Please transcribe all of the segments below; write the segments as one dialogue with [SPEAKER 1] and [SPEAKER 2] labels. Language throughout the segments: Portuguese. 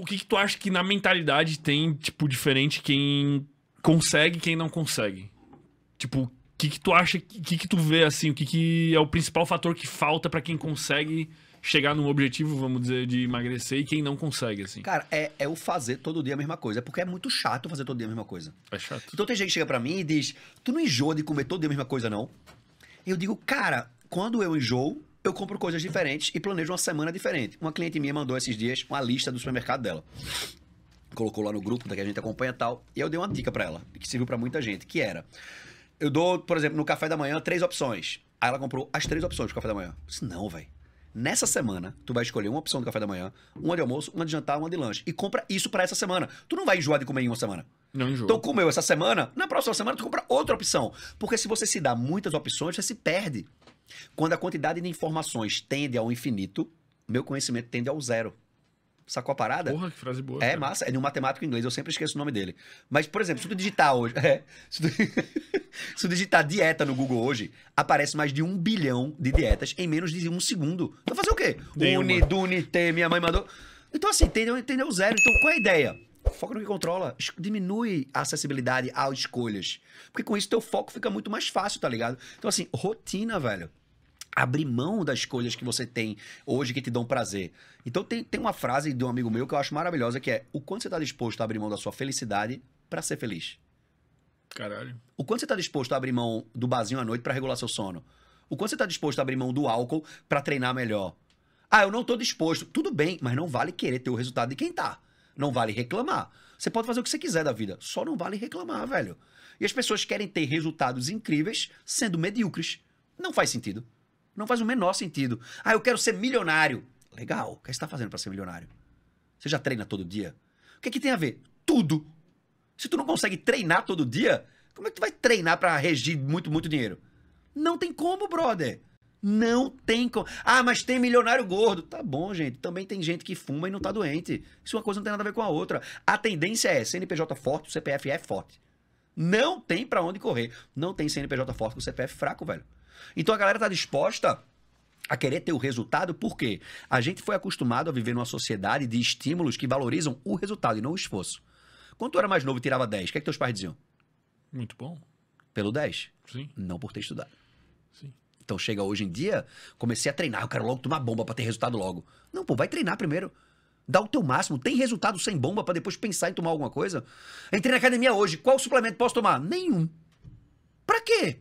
[SPEAKER 1] o que, que tu acha que na mentalidade tem, tipo, diferente quem consegue e quem não consegue? Tipo, o que, que tu acha, o que, que tu vê, assim, o que, que é o principal fator que falta para quem consegue chegar num objetivo, vamos dizer, de emagrecer e quem não consegue, assim? Cara, é, é o fazer todo dia a mesma coisa. É porque é muito chato fazer todo dia a mesma coisa. É chato. Então tem gente que chega pra mim e diz: Tu não enjoa de comer todo dia a mesma coisa, não? Eu digo, cara, quando eu enjoo, eu compro coisas diferentes e planejo uma semana diferente. Uma cliente minha mandou esses dias uma lista do supermercado dela. Colocou lá no grupo da que a gente acompanha e tal. E eu dei uma dica para ela, que serviu para muita gente, que era. Eu dou, por exemplo, no café da manhã, três opções. Aí ela comprou as três opções pro café da manhã. Eu disse, não, velho. Nessa semana, tu vai escolher uma opção do café da manhã, uma de almoço, uma de jantar, uma de lanche. E compra isso para essa semana. Tu não vai enjoar de comer em uma semana. Não enjoa. Então comeu essa semana, na próxima semana tu compra outra opção. Porque se você se dá muitas opções, você se perde. Quando a quantidade de informações tende ao infinito, meu conhecimento tende ao zero. Sacou a parada? Porra, que frase boa. É cara. massa. É de um matemático inglês, eu sempre esqueço o nome dele. Mas, por exemplo, se tu digitar hoje. É, se, tu... se, tu, digitar dieta no Google hoje, aparece mais de um bilhão de dietas em menos de um segundo. Tu vai fazer o quê? Nenhuma. Uni, Duni, tem, minha mãe mandou. Então, assim, entendeu? Entendeu zero. Então, qual é a ideia? Foca no que controla. Diminui a acessibilidade às escolhas. Porque com isso teu foco fica muito mais fácil, tá ligado? Então, assim, rotina, velho abrir mão das coisas que você tem hoje que te dão prazer. Então tem, tem uma frase de um amigo meu que eu acho maravilhosa que é o quanto você está disposto a abrir mão da sua felicidade para ser feliz. Caralho. O quanto você está disposto a abrir mão do barzinho à noite para regular seu sono. O quanto você está disposto a abrir mão do álcool para treinar melhor. Ah, eu não estou disposto. Tudo bem, mas não vale querer ter o resultado de quem tá. Não vale reclamar. Você pode fazer o que você quiser da vida, só não vale reclamar, velho. E as pessoas querem ter resultados incríveis sendo medíocres. Não faz sentido. Não faz o menor sentido. Ah, eu quero ser milionário. Legal. O que você está fazendo para ser milionário? Você já treina todo dia? O que, é que tem a ver? Tudo. Se tu não consegue treinar todo dia, como é que tu vai treinar para regir muito, muito dinheiro? Não tem como, brother. Não tem como. Ah, mas tem milionário gordo. Tá bom, gente. Também tem gente que fuma e não tá doente. Isso uma coisa não tem nada a ver com a outra. A tendência é CNPJ forte, o CPF é forte. Não tem para onde correr. Não tem CNPJ forte com CPF é fraco, velho. Então a galera tá disposta a querer ter o resultado, porque a gente foi acostumado a viver numa sociedade de estímulos que valorizam o resultado e não o esforço. Quando tu era mais novo e tirava 10, o que é que teus pais diziam? Muito bom. Pelo 10? Sim. Não por ter estudado. Sim. Então chega hoje em dia, comecei a treinar, eu quero logo tomar bomba para ter resultado logo. Não, pô, vai treinar primeiro. Dá o teu máximo, tem resultado sem bomba para depois pensar em tomar alguma coisa. Entrei na academia hoje, qual suplemento posso tomar? Nenhum. Para quê?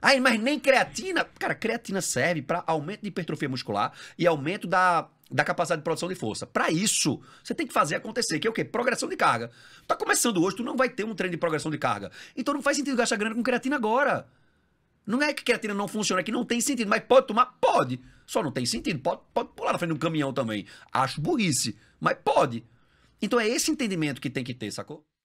[SPEAKER 1] Ai, mas nem creatina. Cara, creatina serve para aumento de hipertrofia muscular e aumento da, da capacidade de produção de força. Para isso, você tem que fazer acontecer, que é o quê? Progressão de carga. Tá começando hoje, tu não vai ter um treino de progressão de carga. Então não faz sentido gastar grana com creatina agora. Não é que creatina não funciona, é que não tem sentido. Mas pode tomar? Pode. Só não tem sentido. Pode, pode pular na frente de um caminhão também. Acho burrice, mas pode. Então é esse entendimento que tem que ter, sacou?